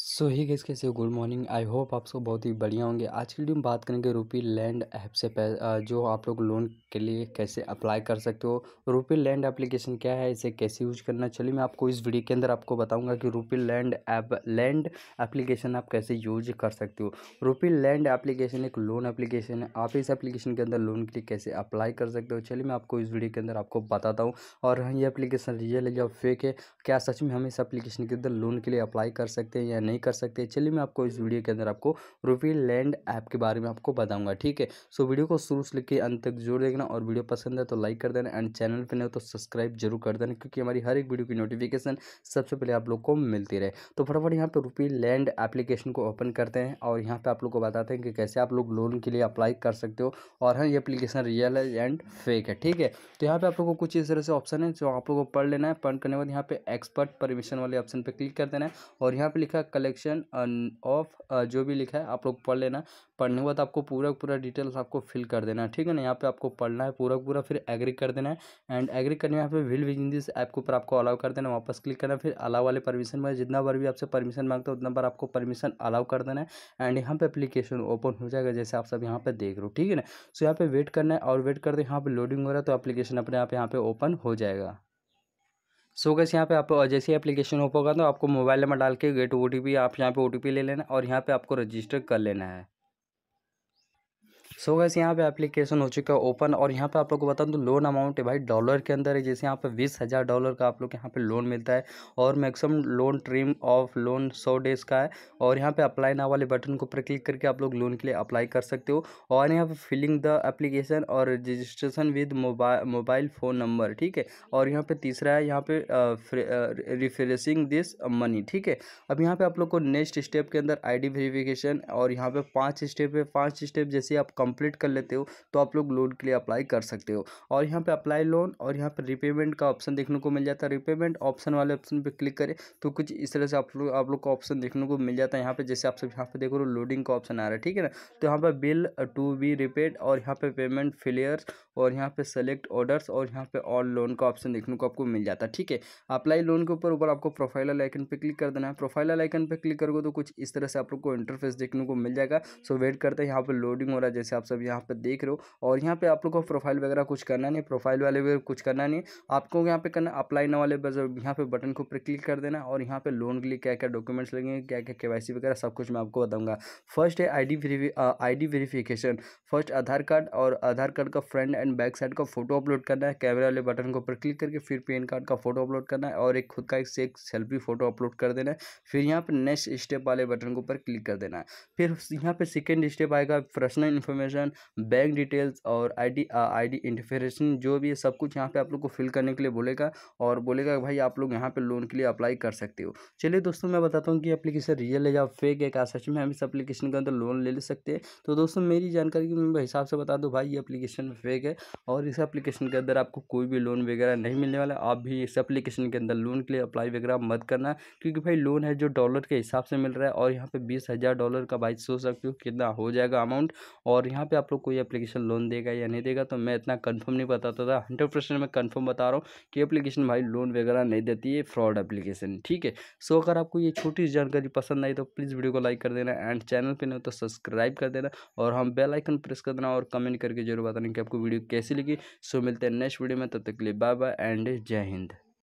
सो hi guys कैसे good morning I hope आप सब बहुत ही बढ़िया होंगे आज की वीडियो में बात करेंगे रूपी लैंड ऐप से जो आप लोग लोन के लिए कैसे अप्लाई कर सकते हो रूपी लैंड एप्लीकेशन क्या है इसे कैसे यूज करना चलिए मैं आपको इस वीडियो के अंदर आपको बताऊंगा कि रूपी लैंड ऐप लैंड एप्लीकेशन आप कैसे यूज कर सकते हो रूपी लैंड एप्लीकेशन एक लोन एप्लीकेशन है आप इस एप्लीकेशन के अंदर लोन के लिए कैसे अप्लाई कर सकते हो चलिए मैं आपको इस वीडियो के अंदर आपको बताता हूँ और हाँ, ये अप्लीकेशन रियल है या फेक है क्या सच में हम इस एप्लीकेशन के अंदर लोन के लिए अप्लाई कर सकते हैं या नहीं कर सकते चलिए मैं आपको इस वीडियो के अंदर आपको रूपी लैंड ऐप के बारे में आपको बताऊंगा ठीक है सो वीडियो को शुरू से लेकर अंत तक जरूर देखना और वीडियो पसंद है तो लाइक कर देना एंड चैनल पर नहीं हो तो सब्सक्राइब जरूर कर देना क्योंकि हमारी हर एक वीडियो की नोटिफिकेशन सबसे पहले आप लोग को मिलती रहे तो फटाफट यहाँ पर रूपी लैंड एप्लीकेशन को ओपन करते हैं और यहाँ पर आप लोग को बताते हैं कि कैसे आप लोग लोन के लिए अप्लाई कर सकते हो और हाँ ये अपलीकेशन रियल है एंड फेक है ठीक है तो यहाँ पे आप लोग को कुछ इस तरह से ऑप्शन है जो आप लोग को पढ़ लेना है पढ़ करने के बाद यहाँ पे एक्सपर्ट परमिशन वाले ऑप्शन पर क्लिक कर देना है और यहाँ पे लिखा कलेक्शन ऑफ uh, uh, जो भी लिखा है आप लोग पढ़ लेना पढ़ने के बाद आपको पूरा पूरा डिटेल्स आपको फिल कर देना है ठीक है ना यहाँ पे आपको पढ़ना है पूरा पूरा फिर एग्री कर देना है एंड एग्री करने यहाँ पे विल विज इन दिस ऐप के ऊपर आपको अलाउ कर देना है वापस क्लिक करना है फिर अलाउ वाले परमिशन में जितना बार भी आपसे परमिशन मांगता है उतना बार आपको परमिशन अलाउ कर देना है एंड यहाँ पर अपलीकेशन ओपन हो जाएगा जैसे आप सब यहाँ पर देख रहे हो ठीक है ना सो यहाँ पर वेट करना है और वेट करते यहाँ पर लोडिंग हो रहा है तो अपलीकेशन अपने आप यहाँ पर ओपन हो जाएगा सो गैस यहाँ पे आप जैसे ही एप्लीकेशन ओपन होगा तो आपको मोबाइल नंबर डाल के गेट ओ आप यहाँ पे ओ ले लेना और यहाँ पे आपको रजिस्टर कर लेना है सो गैस यहाँ पे एप्लीकेशन हो चुका है ओपन और यहाँ पे आप लोग को बता दूँ लोन अमाउंट है भाई डॉलर के अंदर है जैसे यहाँ पे बीस हज़ार डॉलर का आप लोग यहाँ पे लोन मिलता है और maximum loan term of loan सौ डेज़ का है और यहाँ पे अप्लाई ना वाले बटन को पर क्लिक करके आप लोग लोन के लिए अप्लाई कर सकते हो और यहाँ पर फिलिंग द एप्लीकेशन और registration with mobile mobile phone number ठीक है और यहाँ पर तीसरा है यहाँ पर रिफ्रेशिंग दिस मनी ठीक है अब यहाँ पर आप लोग को नेक्स्ट स्टेप के अंदर आई वेरिफिकेशन और यहाँ पर पाँच स्टेप है पाँच स्टेप जैसे आप कम कंप्लीट कर लेते हो तो आप लोग लोन के लिए अप्लाई कर सकते हो और यहाँ पर अप्लाई लोन और यहाँ पर रिपेमेंट का ऑप्शन देखने को मिल जाता है रिपेमेंट ऑप्शन वाले ऑप्शन पर क्लिक करें तो कुछ इस तरह से आप लोग आप लोग का ऑप्शन देखने को मिल जाता है यहाँ पर जैसे आप सब यहाँ पर देखो लोडिंग का ऑप्शन आ रहा है ठीक है ना तो यहाँ पर बिल टू बी रिपेड और यहाँ पर पेमेंट फेलियर्स और यहाँ पर सेलेक्ट ऑर्डर्स और यहाँ पर ऑल लोन का ऑप्शन देखने को आपको मिल जाता है ठीक है अप्लाई लोन के ऊपर ऊपर आपको प्रोफाइल आइकन पर क्लिक कर देना है प्रोफाइल आइकन पर क्लिक करोगे तो कुछ इस तरह से आप लोग को इंटरफेस देखने को मिल जाएगा सो वेट करते हैं यहाँ पर लोडिंग हो रहा है जैसे से आप सब यहाँ पर देख रहे हो और यहाँ पर आप लोग को प्रोफाइल वगैरह कुछ करना नहीं प्रोफाइल वाले भी कुछ करना नहीं आपको यहाँ पे करना अप्लाई ना वाले बस यहाँ पे बटन के ऊपर क्लिक कर देना और यहाँ पे लोन के लिए क्या क्या डॉक्यूमेंट्स लगेंगे क्या क्या के वगैरह सब कुछ मैं आपको बताऊंगा फर्स्ट है ID D ID verification first Aadhaar card और आधार कार्ड का फ्रंट एंड बैक साइड का फोटो अपलोड करना है कैमरे वाले बटन के ऊपर क्लिक करके फिर पैन कार्ड का फोटो अपलोड करना है और एक खुद का एक से सेल्फी फोटो अपलोड कर देना है फिर यहाँ पर नेक्स्ट स्टेप वाले बटन के ऊपर क्लिक कर देना है फिर यहाँ पर सेकेंड स्टेप आएगा personal information information bank details और आई डी आई डी इंटरफेरेशन जो भी है सब कुछ यहाँ पे आप लोग को फिल करने के लिए बोलेगा और बोलेगा भाई आप लोग यहाँ पे लोन के लिए अप्लाई कर सकते हो चलिए दोस्तों मैं बताता हूँ कि एप्लीकेशन रियल है या फेक है क्या सच में हम इस एप्लीकेशन के अंदर लोन ले ले सकते हैं तो दोस्तों मेरी जानकारी के हिसाब से बता दो भाई ये अपलीकेशन फेक है और इस अप्लीकेशन के अंदर आपको कोई भी लोन वगैरह नहीं मिलने वाला आप भी इस एप्लीकेशन के अंदर लोन के लिए अप्लाई वगैरह मत करना क्योंकि भाई लोन है जो डॉलर के हिसाब से मिल रहा है और यहाँ पे बीस हज़ार डॉलर का भाई सोच सकते हो कितना हो जाएगा अमाउंट और यहाँ पे आप लोग कोई एप्लीकेशन लोन देगा या नहीं देगा तो मैं इतना कन्फर्म नहीं बताता था हंड्रेड परसेंट मैं कन्फर्म बता रहा हूँ कि एप्लीकेशन भाई लोन वगैरह नहीं देती है फ्रॉड एप्लीकेशन ठीक है सो अगर आपको ये छोटी सी जानकारी पसंद आई तो प्लीज़ वीडियो को लाइक कर देना एंड चैनल पर नहीं तो सब्सक्राइब कर देना और हम बेल आइकन प्रेस कर देना और कमेंट करके जरूर बताना कि आपको वीडियो कैसी लगी सो मिलते हैं नेक्स्ट वीडियो में तब तक के लिए बाय बाय एंड जय हिंद